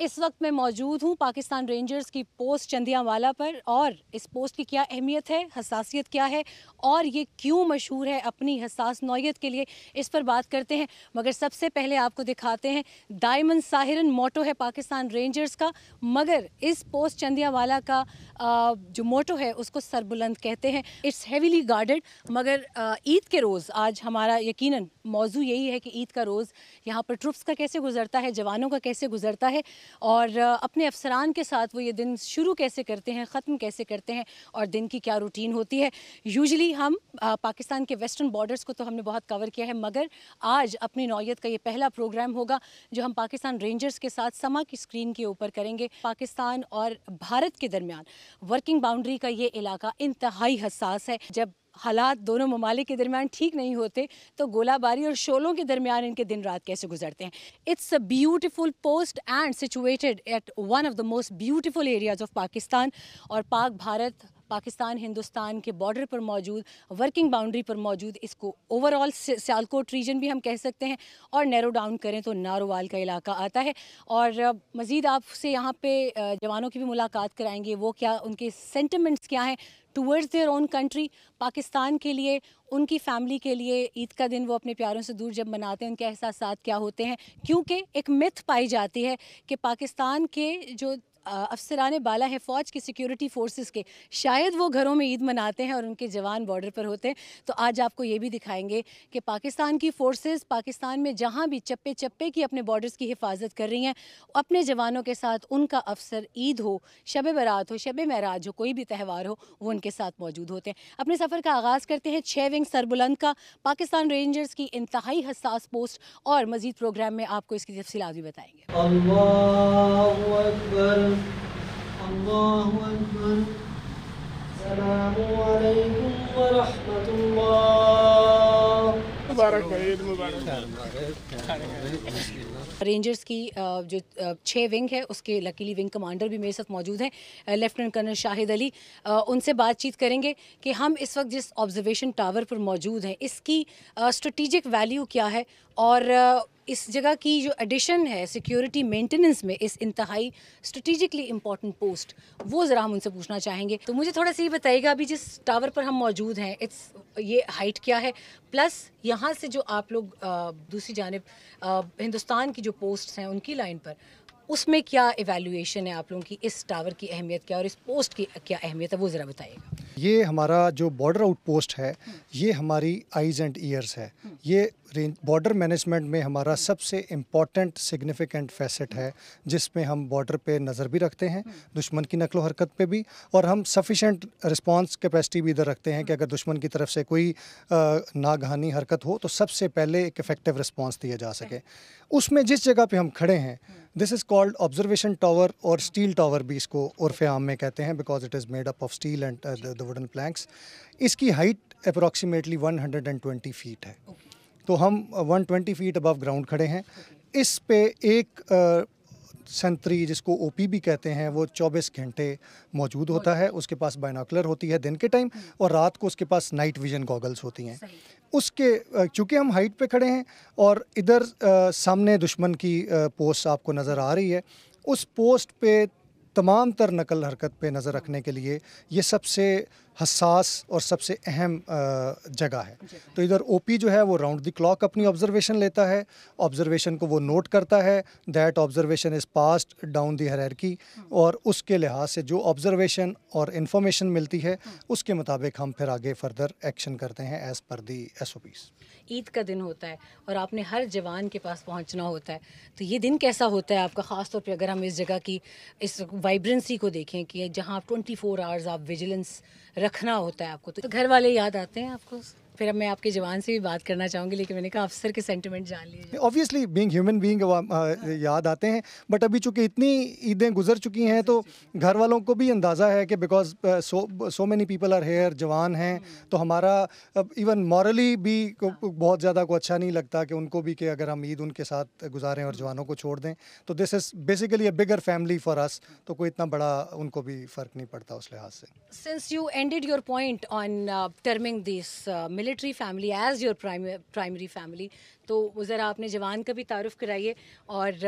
इस वक्त मैं मौजूद हूँ पाकिस्तान रेंजर्स की पोस्ट चंदियावाला पर और इस पोस्ट की क्या अहमियत है हसासियत क्या है और ये क्यों मशहूर है अपनी हसास नौत के लिए इस पर बात करते हैं मगर सबसे पहले आपको दिखाते हैं दायमन साहिरन मोटो है पाकिस्तान रेंजर्स का मगर इस पोस्ट चंदियावाला का जो मोटो है उसको सरबुलंद कहते हैं इट्स हेविली गार्डेड मगर ईद के रोज़ आज हमारा यकीनन मौजू यही है कि ईद का रोज़ यहाँ पर ट्रुप्स का कैसे गुजरता है जवानों का कैसे गुजरता है और अपने अफसरान के साथ वो ये दिन शुरू कैसे करते हैं ख़त्म कैसे करते हैं और दिन की क्या रूटीन होती है यूजली हम पाकिस्तान के वेस्टर्न बॉर्डर्स को तो हमने बहुत कवर किया है मगर आज अपनी नौीयत का ये पहला प्रोग्राम होगा जो हम पाकिस्तान रेंजर्स के साथ समा की स्क्रीन के ऊपर करेंगे पाकिस्तान और भारत के दरमियान वर्किंग बाउंड्री का ये इलाका इंतहाई हसास है जब हालात दोनों ममालिक के दरमियान ठीक नहीं होते तो गोलाबारी और शोलों के दरमियान इनके दिन रात कैसे गुजरते हैं it's a beautiful post and situated at one of the most beautiful areas of Pakistan और पाक भारत पाकिस्तान हिंदुस्तान के बॉर्डर पर मौजूद वर्किंग बाउंड्री पर मौजूद इसको ओवरऑल सियालकोट रीजन भी हम कह सकते हैं और नैरो डाउन करें तो नारोवाल का इलाका आता है और मज़ीद आपसे यहाँ पे जवानों की भी मुलाकात कराएंगे वो क्या उनके सेंटिमेंट्स क्या हैं towards their own country Pakistan के लिए उनकी फैमिली के लिए ईद का दिन वो अपने प्यारों से दूर जब मनाते हैं उनके एहसास क्या होते हैं क्योंकि एक मिथ पाई जाती है कि पाकिस्तान के जो अफसरान बाला है फ़ौज के सिक्योरिटी फोर्सेस के शायद वो घरों में ईद मनाते हैं और उनके जवान बॉर्डर पर होते हैं तो आज आपको ये भी दिखाएंगे कि पाकिस्तान की फ़ोर्सेस पाकिस्तान में जहाँ भी चप्पे चप्पे की अपने बॉर्डर्स की हिफाजत कर रही हैं अपने जवानों के साथ उनका अफसर ईद हो शब बरात हो शब महराज हो कोई भी त्यौहार हो वो उनके साथ मौजूद होते हैं अपने सफ़र का आगाज़ करते हैं छः विंग सरबुलंद का पाकिस्तान रेंजर्स की इंतहाई हसास पोस्ट और मज़ीद प्रोग्राम में आपको इसकी तफसीत भी बताएंगे الله أكبر السلام عليكم ورحمة الله रेंजर्स की जो छः विंग है उसके लकीली विंग कमांडर भी मेरे साथ मौजूद हैं लेफ्टिनेंट कर्नल शाहिद अली उनसे बातचीत करेंगे कि हम इस वक्त जिस ऑब्जर्वेशन टावर पर मौजूद हैं इसकी स्ट्रेटिजिक वैल्यू क्या है और इस जगह की जो एडिशन है सिक्योरिटी मेंटेनेंस में इस इंतहाई स्ट्रेटिजिकली इम्पॉर्टेंट पोस्ट वो ज़रा हम उनसे पूछना चाहेंगे तो मुझे थोड़ा सा ये बताइएगा अभी जिस टावर पर हम मौजूद हैं इट्स ये हाइट क्या है प्लस यहाँ से जो आप लोग दूसरी जानब हिंदुस्तान की जो पोस्ट हैं उनकी लाइन पर उसमें क्या इवेल्यूशन है आप लोगों की इस टावर की अहमियत क्या और इस पोस्ट की क्या अहमियत है वो ज़रा बताइएगा ये हमारा जो बॉर्डर आउट पोस्ट है ये हमारी आईज एंड ईयर्स है ये बॉर्डर मैनेजमेंट में हमारा सबसे इम्पॉर्टेंट सिग्निफिकेंट फैसेट है जिसमें हम बॉर्डर पे नज़र भी रखते हैं दुश्मन की नकलो हरकत पे भी और हम सफिशेंट रिस्पांस कैपेसिटी भी इधर रखते हैं कि अगर दुश्मन की तरफ से कोई नागहानी हरकत हो तो सबसे पहले एक इफ़ेक्टिव रिस्पॉन्स दिया जा सके उसमें जिस जगह पर हम खड़े हैं this is called observation tower और स्टील टावर भी इसको उर्फ आम में कहते हैं because it is made up of steel and the wooden planks इसकी हाइट अप्रॉक्सीमेटली 120 फीट है okay. तो हम 120 फीट अबव ग्राउंड खड़े हैं इस पे एक uh, सेंतरी जिसको पी भी कहते हैं वो 24 घंटे मौजूद होता है उसके पास बाइनाकुलर होती है दिन के टाइम और रात को उसके पास नाइट विजन गॉगल्स होती हैं उसके चूँकि हम हाइट पे खड़े हैं और इधर सामने दुश्मन की पोस्ट आपको नज़र आ रही है उस पोस्ट पे तमाम तर नकल हरकत पे नज़र रखने के लिए ये सबसे हसास और सबसे अहम जगह है तो इधर ओपी जो है वो राउंड द क्लॉक अपनी ऑब्जर्वेशन लेता है ऑब्जर्वेशन को वो नोट करता है that observation is passed down दी हरकी और उसके लिहाज से जो ऑब्जर्वेशन और इन्फॉर्मेशन मिलती है हाँ। उसके मुताबिक हम फिर आगे फर्दर एक्शन करते हैं एज़ पर दी एस ईद का दिन होता है और आपने हर जवान के पास पहुँचना होता है तो ये दिन कैसा होता है आपका ख़ास तौर अगर हम इस जगह की इस वाइब्रेंसी को देखें कि जहाँ आप ट्वेंटी फोर आवर्स आप विजिलेंस रखना होता है आपको तो घर वाले याद आते हैं आपको फिर अब मैं आपके जवान से भी बात करना चाहूँगी लेकिन मैंने कहा अफसर के सेंटिमेंट जान लिए ऑब्वियसली बींग ह्यूमन बींग याद आते हैं बट अभी चूंकि इतनी ईदें गुजर चुकी हैं तो घर वालों को भी अंदाज़ा है कि because so so many people are here जवान हैं हम्म। तो हमारा इवन मॉरली भी बहुत ज़्यादा को अच्छा नहीं लगता कि उनको भी कि अगर हम ईद उनके साथ गुजारें और हम्म। जवानों को छोड़ दें तो this is basically a bigger family for us तो कोई इतना बड़ा उनको भी फ़र्क नहीं पड़ता उस लिहाज से since you ended your point on terming this military family as your primary family तो ज़रा आपने जवान का भी तारुफ़ कराइए और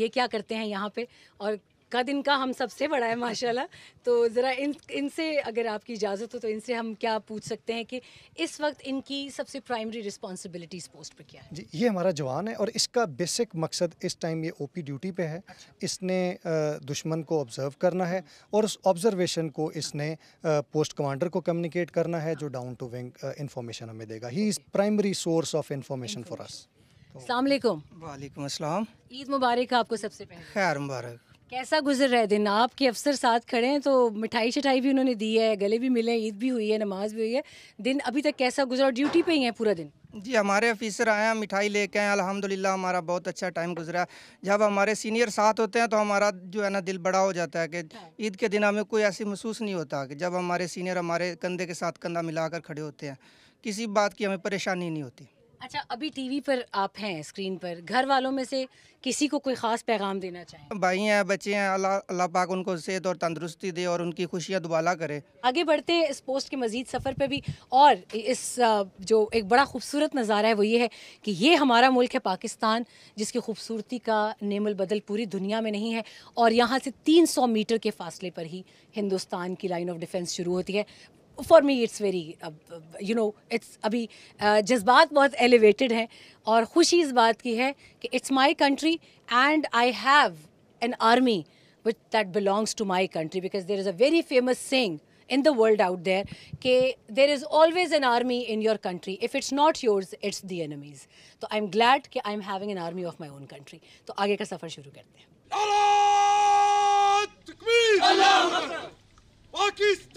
ये क्या करते हैं यहाँ पे और का दिन का हम सबसे बड़ा है माशाल्लाह तो ज़रा इन इनसे अगर आपकी इजाज़त हो तो इनसे हम क्या पूछ सकते हैं कि इस वक्त इनकी सबसे प्राइमरी रिस्पॉन्सिबिलिटीज़ पोस्ट पर क्या है जी ये हमारा जवान है और इसका बेसिक मकसद इस टाइम ये ओ ड्यूटी पर है अच्छा। इसने दुश्मन को ऑब्ज़र्व करना है और उस ऑब्ज़र्वेशन को इसने पोस्ट कमांडर को कम्युनिकेट करना है जो डाउन टू विंग इन्फॉर्मेशन हमें देगा he is primary source of information for us वालेकुम ईद मुबारक आपको सबसे पहले खैर मुबारक कैसा गुजर रहा है दिन आपके अफसर साथ खड़े हैं तो मिठाई शिठाई भी उन्होंने दी है गले भी मिले ईद भी हुई है नमाज भी हुई है दिन अभी तक कैसा गुजरा ड्यूटी पे ही है पूरा दिन जी हमारे ऑफिसर आए हैं मिठाई लेके आए अलहमदिल्ला हमारा बहुत अच्छा टाइम गुजरा जब हमारे सीनियर साथ होते हैं तो हमारा जो है ना दिल बड़ा हो जाता है कि हाँ। ईद के दिन हमें कोई ऐसी महसूस नहीं होता कि जब हमारे सीनियर हमारे कंधे के साथ कंधा मिलाकर खड़े होते हैं किसी बात की हमें परेशानी नहीं होती अच्छा अभी टीवी पर आप हैं स्क्रीन पर घर वालों में से किसी को कोई ख़ास पैगाम देना चाहें भाई हैं बच्चे हैं अल्लाह अल्लाह पाक उनको सेहत और तंदरुस्ती दे और उनकी खुशियाँ दुबाला करे आगे बढ़ते हैं इस पोस्ट के मज़ीद सफ़र पर भी और इस जो एक बड़ा खूबसूरत नज़ारा है वो ये है कि ये हमारा मुल्क है पाकिस्तान जिसकी खूबसूरती का नेमल बदल पूरी दुनिया में नहीं है और यहाँ से तीन मीटर के फासले पर ही हिंदुस्तान की लाइन ऑफ डिफेंस शुरू होती है for me it's very you know it's अभी जज्बात बहुत एलिवेटेड हैं और खुशी इस बात की है कि it's my country and I have an army which that belongs to my country because there is a very famous saying in the world out there okay there is always an army in your country if it's not yours it's the enemies so i'm glad ki i'm having an army of my own country to aage ka safar shuru karte hain allah takbir allah pakistan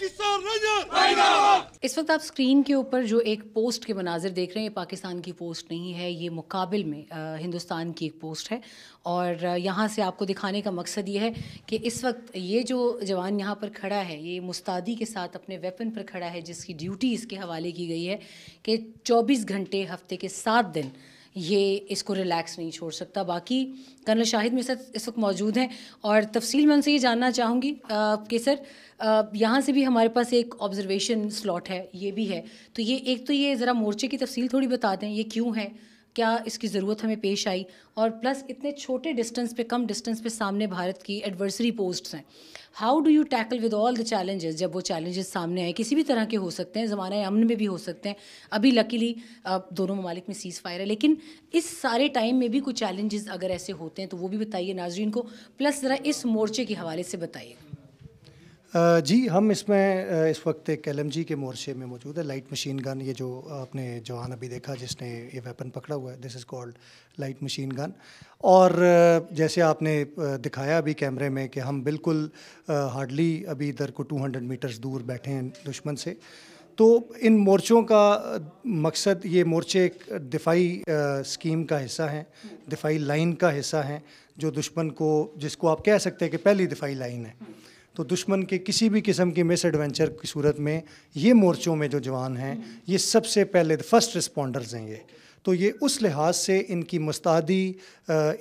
इस वक्त आप screen के ऊपर जो एक post के मनाजिर देख रहे हैं ये पाकिस्तान की पोस्ट नहीं है ये मुकाबिल में आ, हिंदुस्तान की एक पोस्ट है और यहाँ से आपको दिखाने का मकसद ये है कि इस वक्त ये जो जवान यहाँ पर खड़ा है ये मुस्तादी के साथ अपने वेपन पर खड़ा है जिसकी ड्यूटी इसके हवाले की गई है कि चौबीस घंटे हफ्ते के सात दिन ये इसको रिलैक्स नहीं छोड़ सकता बाकी कर्नल शाहिद मेरे साथ इस वक्त मौजूद हैं और तफसील मैं उनसे ये जानना चाहूँगी कि सर यहाँ से भी हमारे पास एक ऑब्जर्वेशन स्लॉट है ये भी है तो ये एक तो ये ज़रा मोर्चे की तफसील थोड़ी बता दें ये क्यों है क्या इसकी ज़रूरत हमें पेश आई और प्लस इतने छोटे डिस्टेंस पे कम डिस्टेंस पे सामने भारत की एडवर्सरी पोस्ट्स हैं how do you tackle with all the challenges जब वो चैलेंजेस सामने आए किसी भी तरह के हो सकते हैं ज़माना अमन में भी हो सकते हैं अभी लकीली दोनों ममालिक में सीज़ फायर है लेकिन इस सारे टाइम में भी कुछ चैलेंजेस अगर ऐसे होते हैं तो वो भी बताइए नाजरीन को प्लस ज़रा इस मोर्चे के हवाले से बताइए जी हम इसमें इस वक्त एक एल के मोर्चे में मौजूद है लाइट मशीन गन ये जो आपने जवान अभी देखा जिसने ये वेपन पकड़ा हुआ है this is called light machine gun और जैसे आपने दिखाया अभी कैमरे में कि हम बिल्कुल हार्डली अभी इधर को 200 मीटर्स दूर बैठे हैं दुश्मन से तो इन मोर्चों का मकसद ये मोर्चे एक दिफाई स्कीम का हिस्सा हैं दिफाई लाइन का हिस्सा हैं जो दुश्मन को जिसको आप कह सकते हैं कि पहली दिफाई लाइन है तो दुश्मन के किसी भी किस्म के मिस एडवेंचर की सूरत में ये मोर्चों में जो जवान हैं ये सबसे पहले फर्स्ट रिस्पॉन्डर्स हैं ये तो ये उस लिहाज से इनकी मुस्तादी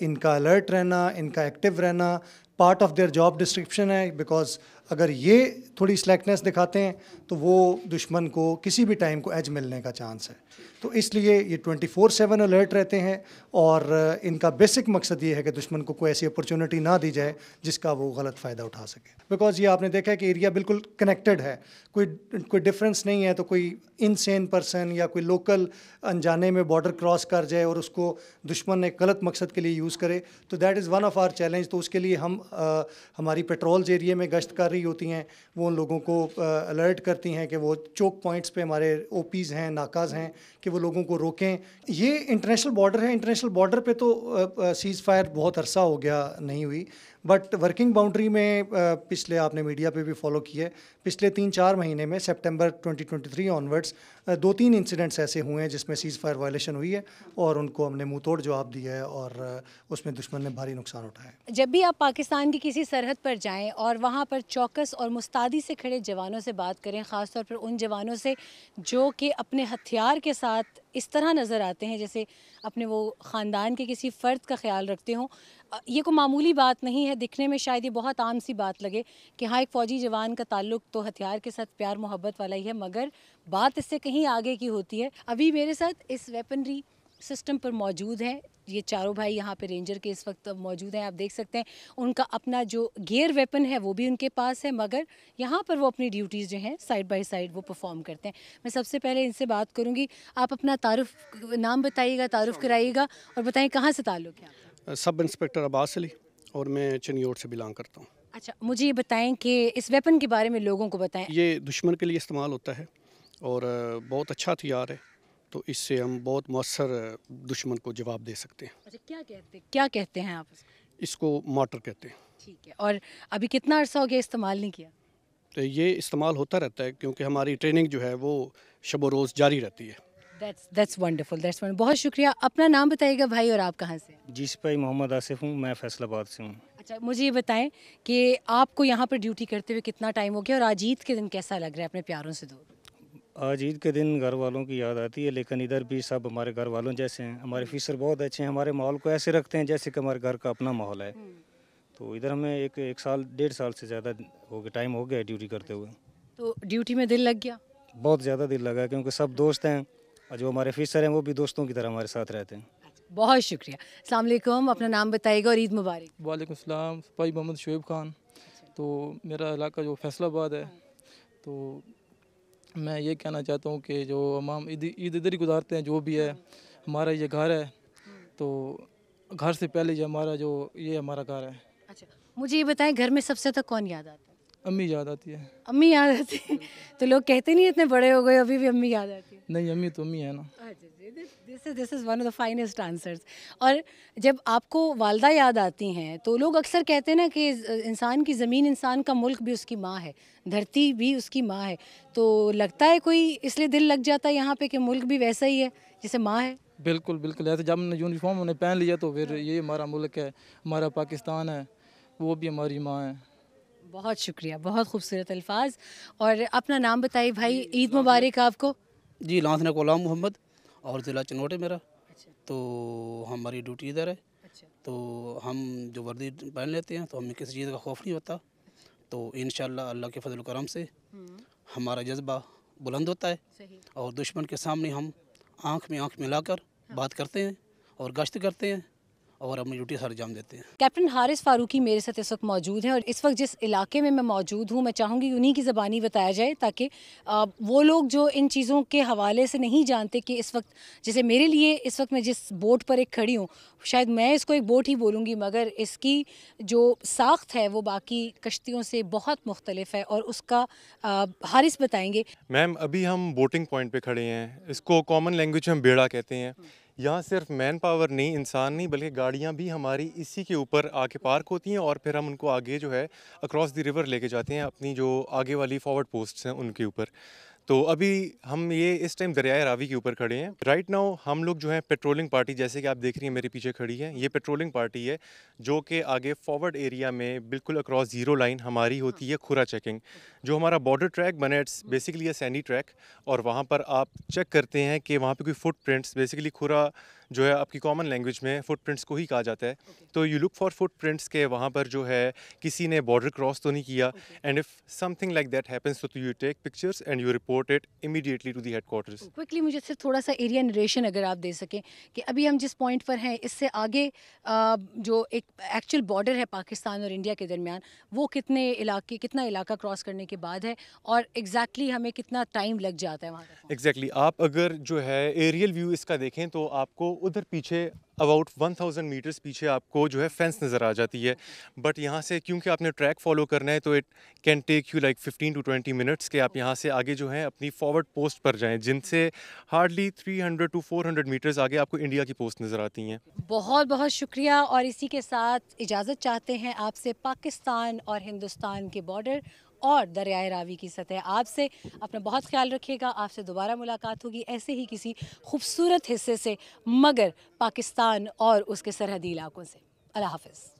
इनका अलर्ट रहना इनका एक्टिव रहना part of their job description है बिकॉज अगर ये थोड़ी स्लैकनेस दिखाते हैं तो वो दुश्मन को किसी भी टाइम को एज मिलने का चांस है तो इसलिए ये 24 सेवन अलर्ट रहते हैं और इनका बेसिक मकसद ये है कि दुश्मन को कोई ऐसी अपॉर्चुनिटी ना दी जाए जिसका वो गलत फ़ायदा उठा सके बिकॉज़ ये आपने देखा है कि एरिया बिल्कुल कनेक्टेड है कोई कोई डिफरेंस नहीं है तो कोई इनसेन पर्सन या कोई लोकल अनजाने में बॉर्डर क्रॉस कर जाए और उसको दुश्मन एक गलत मकसद के लिए यूज़ करे तो that is one of our challenge तो उसके लिए हम आ, हमारी पेट्रोल्स एरिए में गश्त कर रही होती हैं वो उन लोगों को अलर्ट करती हैं कि वो चौक पॉइंट्स पे हमारे ओ हैं नाकाज हैं कि वो लोगों को रोकें ये इंटरनेशनल बॉर्डर है इंटरनेशनल बॉर्डर पे तो सीज़ फायर बहुत अरसा हो गया नहीं हुई बट वर्किंग बाउंड्री में पिछले आपने मीडिया पे भी फॉलो किए पिछले तीन चार महीने में सितंबर 2023 ऑनवर्ड्स दो तीन इंसिडेंट्स ऐसे हुए हैं जिसमें सीज़ फायर वायलेशन हुई है और उनको हमने मुँह तोड़ जवाब दिया है और उसमें दुश्मन ने भारी नुकसान उठाया है जब भी आप पाकिस्तान की किसी सरहद पर जाएँ और वहाँ पर चौकस और मुस्तादी से खड़े जवानों से बात करें ख़ासतौर पर उन जवानों से जो कि अपने हथियार के साथ इस तरह नज़र आते हैं जैसे अपने वो ख़ानदान के किसी फ़र्द का ख्याल रखते हों ये कोई मामूली बात नहीं है दिखने में शायद ये बहुत आम सी बात लगे कि हाँ एक फ़ौजी जवान का ताल्लुक तो हथियार के साथ प्यार मोहब्बत वाला ही है मगर बात इससे कहीं आगे की होती है अभी मेरे साथ इस वेपनरी सिस्टम पर मौजूद हैं ये चारों भाई यहाँ पे रेंजर के इस वक्त मौजूद हैं आप देख सकते हैं उनका अपना जो गेयर वेपन है वो भी उनके पास है मगर यहाँ पर वो अपनी ड्यूटीज़ जो हैं साइड बाय साइड वो परफॉर्म करते हैं मैं सबसे पहले इनसे बात करूँगी आप अपना तारुफ नाम बताइएगा तारुफ कराइएगा और बताएँ कहाँ से ताल्लुक़ है सब इंस्पेक्टर अब्बास अली और मैं चनियोट से बिलोंग करता हूँ अच्छा मुझे ये बताएं कि इस वेपन के बारे में लोगों को बताएं ये दुश्मन के लिए इस्तेमाल होता है और बहुत अच्छा हथियार है तो इससे हम बहुत मौसर दुश्मन को जवाब दे सकते हैं अच्छा क्या कहते हैं क्या कहते हैं आप इसको मोटर कहते हैं ठीक है और अभी कितना अर्सा हो गया इस्तेमाल नहीं किया तो ये इस्तेमाल होता रहता है क्योंकि हमारी ट्रेनिंग जो है वो शब रोज़ जारी रहती है that's wonderful. That's wonderful. बहुत शुक्रिया अपना नाम बताइएगा भाई और आप कहाँ से जी सिपाही मोहम्मद आसिफ हूँ मैं फैसलाबाद से हूँ अच्छा मुझे ये बताएं कि आपको यहाँ पर ड्यूटी करते हुए कितना टाइम हो गया और आज ईद के दिन कैसा लग रहा है अपने प्यारों से दूर आज ईद के दिन घर वालों की याद आती है लेकिन इधर भी सब हमारे घर वालों जैसे हैं हमारे हम्म। फीसर बहुत अच्छे हैं हमारे माहौल को ऐसे रखते हैं जैसे कि हमारे घर का अपना माहौल है हम्म। तो इधर हमें एक एक साल डेढ़ साल से ज़्यादा हो गया टाइम हो गया ड्यूटी करते हुए तो ड्यूटी में दिल लग गया बहुत ज़्यादा दिल लगा क्योंकि सब दोस्त हैं और जो हमारे फीसर हैं वो भी दोस्तों की तरह हमारे साथ रहते हैं अच्छा, बहुत शुक्रिया अलमेकम अपना नाम बताइएगा और ईद मुबारक वालेकाम भाई मोहम्मद शुएब खान अच्छा। तो मेरा इलाका जो फैसलाबाद है हाँ। तो मैं ये कहना चाहता हूँ कि जो हमाम ईद ईद इधर ही गुजारते हैं जो भी है हमारा ये घर है तो घर से पहले ये हमारा जो ये हमारा घर है अच्छा मुझे ये बताएं घर में सबसे तक कौन याद आता है अम्मी याद आती है अम्मी याद आती है तो लोग कहते नहीं इतने बड़े हो गए अभी भी अम्मी याद आती है नहीं अम्मी तो अम्मी है ना this is this is one of the finest answers और जब आपको वालदा याद आती हैं तो लोग अक्सर कहते हैं ना कि इंसान की ज़मीन इंसान का मुल्क भी उसकी माँ है धरती भी उसकी माँ है तो लगता है कोई इसलिए दिल लग जाता है यहाँ पे कि मुल्क भी वैसा ही है जैसे माँ है बिल्कुल बिल्कुल ऐसे जब हमने यूनिफॉर्म उन्हें पहन लिया तो फिर हाँ। ये हमारा मुल्क है हमारा पाकिस्तान है वो भी हमारी माँ है बहुत शुक्रिया बहुत खूबसूरत अल्फाज और अपना नाम बताइए भाई ईद मुबारक आपको जी लांसना गुलाम मोहम्मद और ज़िला चनोट है मेरा अच्छा। तो हमारी ड्यूटी इधर है अच्छा। तो हम जो वर्दी पहन लेते हैं तो हमें किसी चीज़ का खौफ नहीं होता तो इन अल्लाह के फजल करम से हम्म। हमारा जज्बा बुलंद होता है और दुश्मन के सामने हम आंख में आंख मिलाकर हाँ। बात करते हैं और गश्त करते हैं और अपनी ड्यूटी सर जाम देते हैं कैप्टन हारिस फारूकी मेरे साथ इस वक्त मौजूद हैं और इस वक्त जिस इलाके में मैं मौजूद हूँ मैं चाहूँगी उन्हीं की ज़बानी बताया जाए ताकि वो लोग जो इन चीज़ों के हवाले से नहीं जानते कि इस वक्त जैसे मेरे लिए इस वक्त मैं जिस बोट पर एक खड़ी हूँ शायद मैं इसको एक बोट ही बोलूँगी मगर इसकी जो साख्त है वो बाकी कश्तियों से बहुत मुख्तलिफ है और उसका हारिस बताएँगे मैम अभी हम बोटिंग पॉइंट पर खड़े हैं इसको कॉमन लैंग्वेज में हम बेड़ा कहते हैं यहाँ सिर्फ मैन पावर नहीं इंसान नहीं बल्कि गाड़ियाँ भी हमारी इसी के ऊपर आके पार्क होती हैं और फिर हम उनको आगे जो है अक्रॉस द रिवर लेके जाते हैं अपनी जो आगे वाली फॉरवर्ड पोस्ट्स हैं उनके ऊपर तो अभी हम ये इस टाइम दरियाए रावी के ऊपर खड़े हैं राइट नाउ हम लोग जो है पेट्रोलिंग पार्टी जैसे कि आप देख रही हैं मेरे पीछे खड़ी है ये पेट्रोलिंग पार्टी है जो कि आगे फॉरवर्ड एरिया में बिल्कुल अक्रॉस जीरो लाइन हमारी होती है खुरा चेकिंग जो हमारा बॉर्डर ट्रैक बने इट्स बेसिकली सैनी ट्रैक और वहाँ पर आप चेक करते हैं कि वहाँ पर कोई फुट बेसिकली खुरा जो है आपकी कॉमन लैंग्वेज में फुटप्रिंट्स को ही कहा जाता है okay. तो यू लुक फॉर फुटप्रिंट्स के वहाँ पर जो है किसी ने बॉर्डर क्रॉस तो नहीं किया and if something like that happens तो you take pictures and you report it immediately to the quickly मुझे सिर्फ थोड़ा सा एरिया नरेशन अगर आप दे सकें कि अभी हम जिस पॉइंट पर हैं इससे आगे जो एक एक्चुअल बॉर्डर है पाकिस्तान और इंडिया के दरमियान वो कितने इलाके कितना इलाका क्रॉस करने के बाद है और एग्जैक्टली exactly हमें कितना टाइम लग जाता है वहाँ एग्जैक्टली exactly. आप अगर जो है एरियल व्यू इसका देखें तो आपको उधर पीछे अबाउट 1000 मीटर्स पीछे आपको जो है फेंस नज़र आ जाती है बट यहाँ से क्योंकि आपने ट्रैक फॉलो करना है तो it can take you like 15 to 20 minutes के आप यहाँ से आगे जो है अपनी फॉरवर्ड पोस्ट पर जाएं जिनसे हार्डली 300 टू 400 मीटर्स आगे आपको इंडिया की पोस्ट नज़र आती हैं बहुत बहुत शुक्रिया और इसी के साथ इजाज़त चाहते हैं आपसे पाकिस्तान और हिंदुस्तान के बॉर्डर और दरियाए रावी की सतह आपसे अपना बहुत ख्याल रखिएगा आपसे दोबारा मुलाकात होगी ऐसे ही किसी खूबसूरत हिस्से से मगर पाकिस्तान और उसके सरहदी इलाकों से अल्लाह हाफिज़